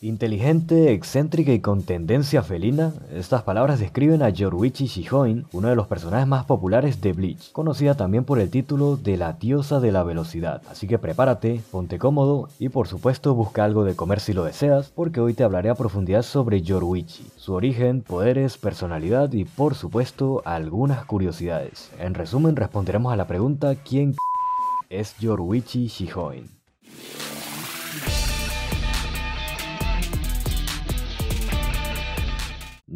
Inteligente, excéntrica y con tendencia felina, estas palabras describen a Yoruichi Shihoin, uno de los personajes más populares de Bleach, conocida también por el título de la diosa de la velocidad. Así que prepárate, ponte cómodo y por supuesto busca algo de comer si lo deseas, porque hoy te hablaré a profundidad sobre Yoruichi, su origen, poderes, personalidad y por supuesto algunas curiosidades. En resumen responderemos a la pregunta ¿quién es Yoruichi Shihoin?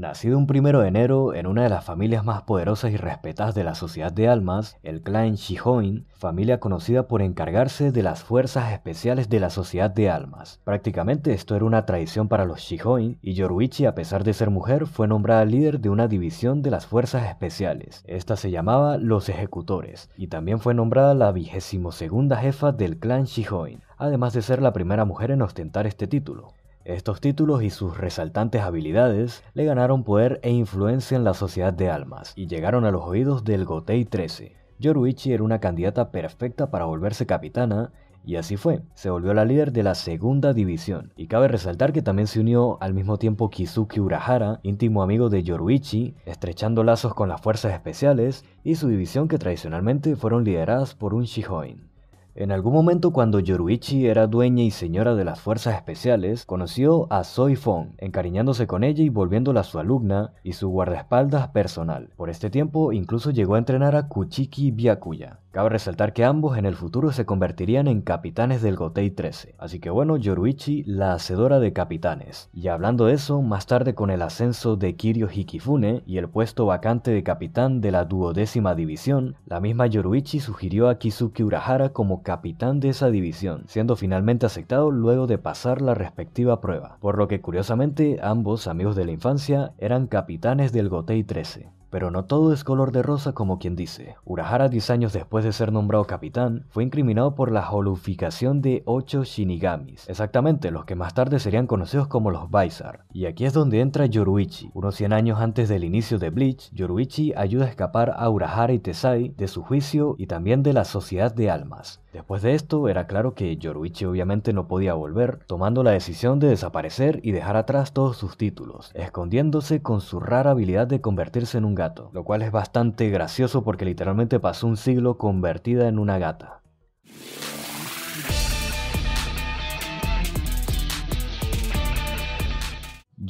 Nacido un primero de enero en una de las familias más poderosas y respetadas de la sociedad de almas, el clan Shihoin, familia conocida por encargarse de las fuerzas especiales de la sociedad de almas. Prácticamente esto era una traición para los Shihoin, y Yoruichi, a pesar de ser mujer, fue nombrada líder de una división de las fuerzas especiales. Esta se llamaba Los Ejecutores, y también fue nombrada la vigésimo jefa del clan Shihoin, además de ser la primera mujer en ostentar este título. Estos títulos y sus resaltantes habilidades le ganaron poder e influencia en la sociedad de almas y llegaron a los oídos del Gotei 13. Yoruichi era una candidata perfecta para volverse capitana y así fue, se volvió la líder de la segunda división. Y cabe resaltar que también se unió al mismo tiempo Kizuki Urahara, íntimo amigo de Yoruichi, estrechando lazos con las fuerzas especiales y su división que tradicionalmente fueron lideradas por un Shihoin. En algún momento cuando Yoruichi era dueña y señora de las fuerzas especiales, conoció a Soy encariñándose con ella y volviéndola su alumna y su guardaespaldas personal. Por este tiempo incluso llegó a entrenar a Kuchiki Byakuya, Cabe resaltar que ambos en el futuro se convertirían en capitanes del Gotei 13, así que bueno, Yoruichi la hacedora de capitanes. Y hablando de eso, más tarde con el ascenso de Kirio Hikifune y el puesto vacante de capitán de la duodécima división, la misma Yoruichi sugirió a Kizuki Urahara como capitán de esa división, siendo finalmente aceptado luego de pasar la respectiva prueba, por lo que curiosamente ambos amigos de la infancia eran capitanes del Gotei 13. Pero no todo es color de rosa como quien dice. Urahara, 10 años después de ser nombrado capitán, fue incriminado por la holuficación de 8 shinigamis, exactamente los que más tarde serían conocidos como los Baisar. Y aquí es donde entra Yoruichi. Unos 100 años antes del inicio de Bleach, Yoruichi ayuda a escapar a Urahara y Tesai de su juicio y también de la Sociedad de Almas. Después de esto, era claro que Yoruichi obviamente no podía volver, tomando la decisión de desaparecer y dejar atrás todos sus títulos, escondiéndose con su rara habilidad de convertirse en un lo cual es bastante gracioso porque literalmente pasó un siglo convertida en una gata.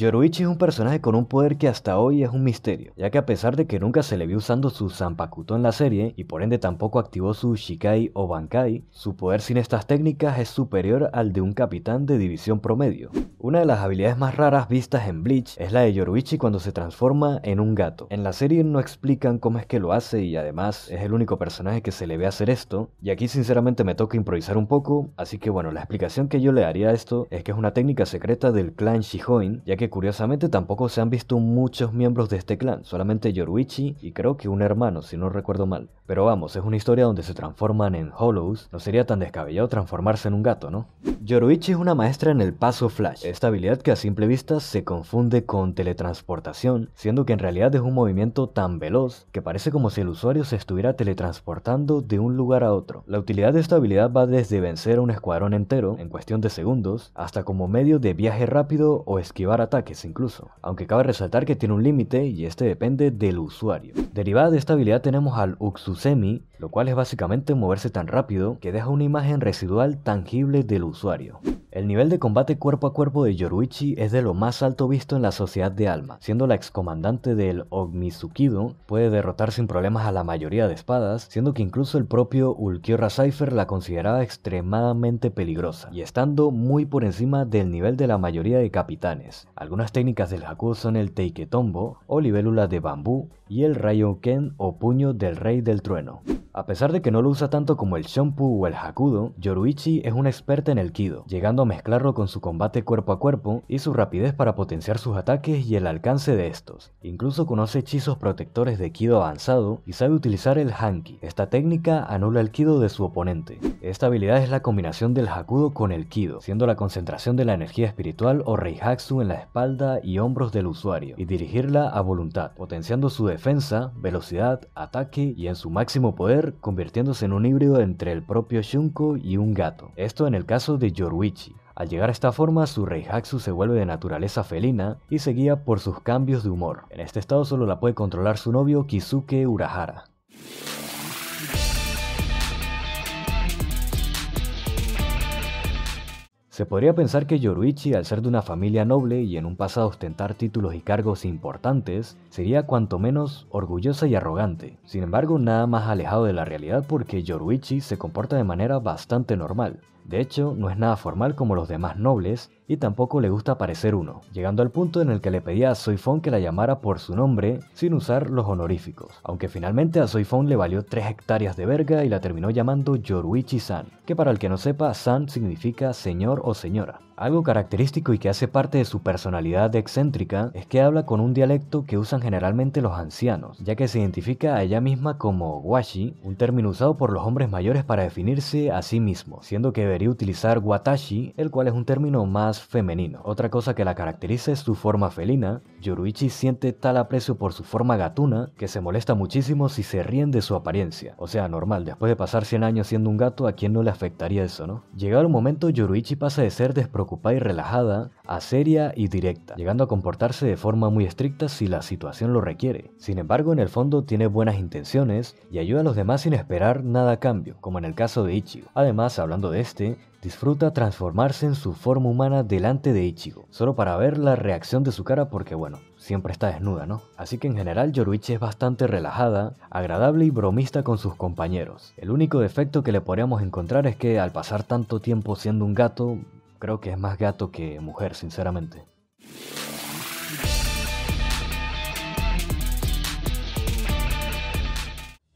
Yoruichi es un personaje con un poder que hasta hoy es un misterio, ya que a pesar de que nunca se le vio usando su Zanpakuto en la serie, y por ende tampoco activó su Shikai o Bankai, su poder sin estas técnicas es superior al de un capitán de división promedio. Una de las habilidades más raras vistas en Bleach es la de Yoruichi cuando se transforma en un gato. En la serie no explican cómo es que lo hace y además es el único personaje que se le ve hacer esto, y aquí sinceramente me toca improvisar un poco, así que bueno, la explicación que yo le daría a esto es que es una técnica secreta del clan Shihoin, ya que curiosamente tampoco se han visto muchos miembros de este clan, solamente Yoruichi y creo que un hermano, si no recuerdo mal. Pero vamos, es una historia donde se transforman en Hollows, no sería tan descabellado transformarse en un gato, ¿no? Yoruichi es una maestra en el paso Flash, esta habilidad que a simple vista se confunde con teletransportación, siendo que en realidad es un movimiento tan veloz que parece como si el usuario se estuviera teletransportando de un lugar a otro. La utilidad de esta habilidad va desde vencer a un escuadrón entero en cuestión de segundos, hasta como medio de viaje rápido o esquivar a ataques incluso, aunque cabe resaltar que tiene un límite y este depende del usuario. Derivada de esta habilidad tenemos al Uxusemi, lo cual es básicamente moverse tan rápido que deja una imagen residual tangible del usuario. El nivel de combate cuerpo a cuerpo de Yoruichi es de lo más alto visto en la sociedad de Alma, siendo la excomandante del Ogmizukido, puede derrotar sin problemas a la mayoría de espadas, siendo que incluso el propio Ulquiorra Cypher la consideraba extremadamente peligrosa, y estando muy por encima del nivel de la mayoría de capitanes. Algunas técnicas del Hakudo son el Teiketombo o libélula de bambú y el Raioken o puño del rey del trueno. A pesar de que no lo usa tanto como el Shonpu o el Hakudo, Yoruichi es una experta en el Kido, llegando a mezclarlo con su combate cuerpo a cuerpo y su rapidez para potenciar sus ataques y el alcance de estos. Incluso conoce hechizos protectores de Kido avanzado y sabe utilizar el Hanki. Esta técnica anula el Kido de su oponente. Esta habilidad es la combinación del Hakudo con el Kido, siendo la concentración de la energía espiritual o Reihatsu en la espalda y hombros del usuario y dirigirla a voluntad, potenciando su defensa, velocidad, ataque y en su máximo poder convirtiéndose en un híbrido entre el propio Shunko y un gato. Esto en el caso de Yoruichi, al llegar a esta forma, su Haxu se vuelve de naturaleza felina y se guía por sus cambios de humor. En este estado solo la puede controlar su novio Kisuke Urahara. Se podría pensar que Yoruichi, al ser de una familia noble y en un pasado ostentar títulos y cargos importantes, sería cuanto menos orgullosa y arrogante. Sin embargo, nada más alejado de la realidad porque Yoruichi se comporta de manera bastante normal. De hecho, no es nada formal como los demás nobles y tampoco le gusta parecer uno, llegando al punto en el que le pedía a Soifon que la llamara por su nombre sin usar los honoríficos, aunque finalmente a Soifon le valió 3 hectáreas de verga y la terminó llamando Yoruichi-san, que para el que no sepa, san significa señor o señora. Algo característico y que hace parte de su personalidad excéntrica es que habla con un dialecto que usan generalmente los ancianos, ya que se identifica a ella misma como washi, un término usado por los hombres mayores para definirse a sí mismo, siendo que debería utilizar watashi, el cual es un término más femenino. Otra cosa que la caracteriza es su forma felina. Yoruichi siente tal aprecio por su forma gatuna que se molesta muchísimo si se ríen de su apariencia. O sea, normal, después de pasar 100 años siendo un gato, ¿a quién no le afectaría eso, no? Llegado el momento, Yoruichi pasa de ser despreocupada y relajada a seria y directa, llegando a comportarse de forma muy estricta si la situación lo requiere. Sin embargo, en el fondo tiene buenas intenciones y ayuda a los demás sin esperar nada a cambio, como en el caso de Ichigo. Además, hablando de este, disfruta transformarse en su forma humana delante de Ichigo, solo para ver la reacción de su cara porque bueno, siempre está desnuda, ¿no? Así que en general Yoruichi es bastante relajada, agradable y bromista con sus compañeros. El único defecto que le podríamos encontrar es que al pasar tanto tiempo siendo un gato, creo que es más gato que mujer, sinceramente.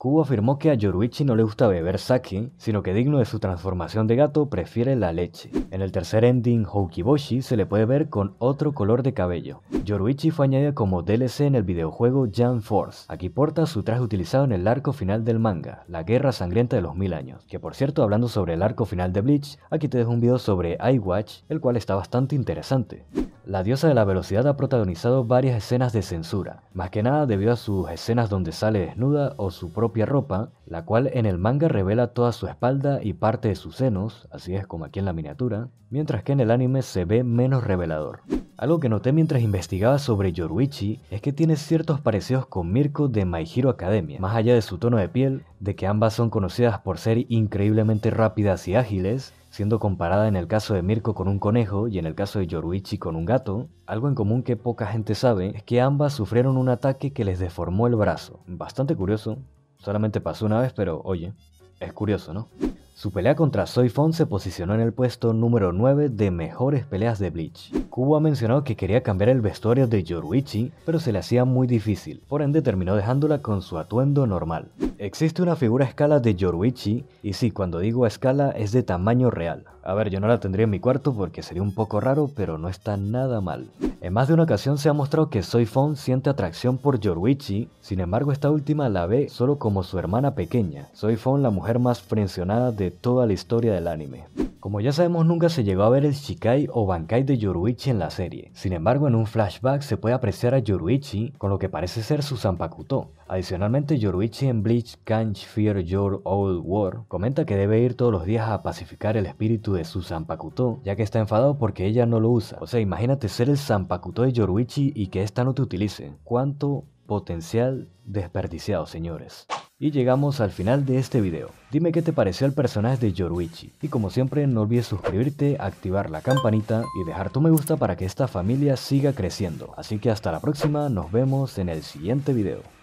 Kubo afirmó que a Yoruichi no le gusta beber sake, sino que digno de su transformación de gato prefiere la leche. En el tercer ending, Houkiboshi se le puede ver con otro color de cabello. Yoruichi fue añadido como DLC en el videojuego Jam Force. Aquí porta su traje utilizado en el arco final del manga, La Guerra Sangrienta de los Mil Años. Que por cierto, hablando sobre el arco final de Bleach, aquí te dejo un video sobre iWatch, el cual está bastante interesante. La diosa de la velocidad ha protagonizado varias escenas de censura, más que nada debido a sus escenas donde sale desnuda o su propia ropa, la cual en el manga revela toda su espalda y parte de sus senos, así es como aquí en la miniatura, mientras que en el anime se ve menos revelador. Algo que noté mientras investigaba sobre Yoruichi es que tiene ciertos parecidos con Mirko de My Hero Academia, más allá de su tono de piel, de que ambas son conocidas por ser increíblemente rápidas y ágiles, siendo comparada en el caso de Mirko con un conejo y en el caso de Yoruichi con un gato, algo en común que poca gente sabe es que ambas sufrieron un ataque que les deformó el brazo. Bastante curioso, solamente pasó una vez, pero oye, es curioso, ¿no? Su pelea contra Soy se posicionó en el puesto número 9 de mejores peleas de Bleach. Kubo ha mencionado que quería cambiar el vestuario de Yoruichi, pero se le hacía muy difícil, por ende terminó dejándola con su atuendo normal. Existe una figura escala de Yoruichi, y sí, cuando digo escala es de tamaño real. A ver, yo no la tendría en mi cuarto porque sería un poco raro, pero no está nada mal. En más de una ocasión se ha mostrado que Soy Soifon siente atracción por Yoruichi, sin embargo esta última la ve solo como su hermana pequeña. Soy Soifon la mujer más frencionada de toda la historia del anime. Como ya sabemos, nunca se llegó a ver el Shikai o Bankai de Yoruichi en la serie. Sin embargo, en un flashback se puede apreciar a Yoruichi con lo que parece ser su Zanpakuto. Adicionalmente, Yoruichi en Bleach Can't Fear Your Old War comenta que debe ir todos los días a pacificar el espíritu de su Zanpakuto, ya que está enfadado porque ella no lo usa. O sea, imagínate ser el Zanpakuto de Yoruichi y que esta no te utilice. ¿Cuánto potencial desperdiciado, señores? Y llegamos al final de este video. Dime qué te pareció el personaje de Yoruichi. Y como siempre no olvides suscribirte, activar la campanita y dejar tu me gusta para que esta familia siga creciendo. Así que hasta la próxima, nos vemos en el siguiente video.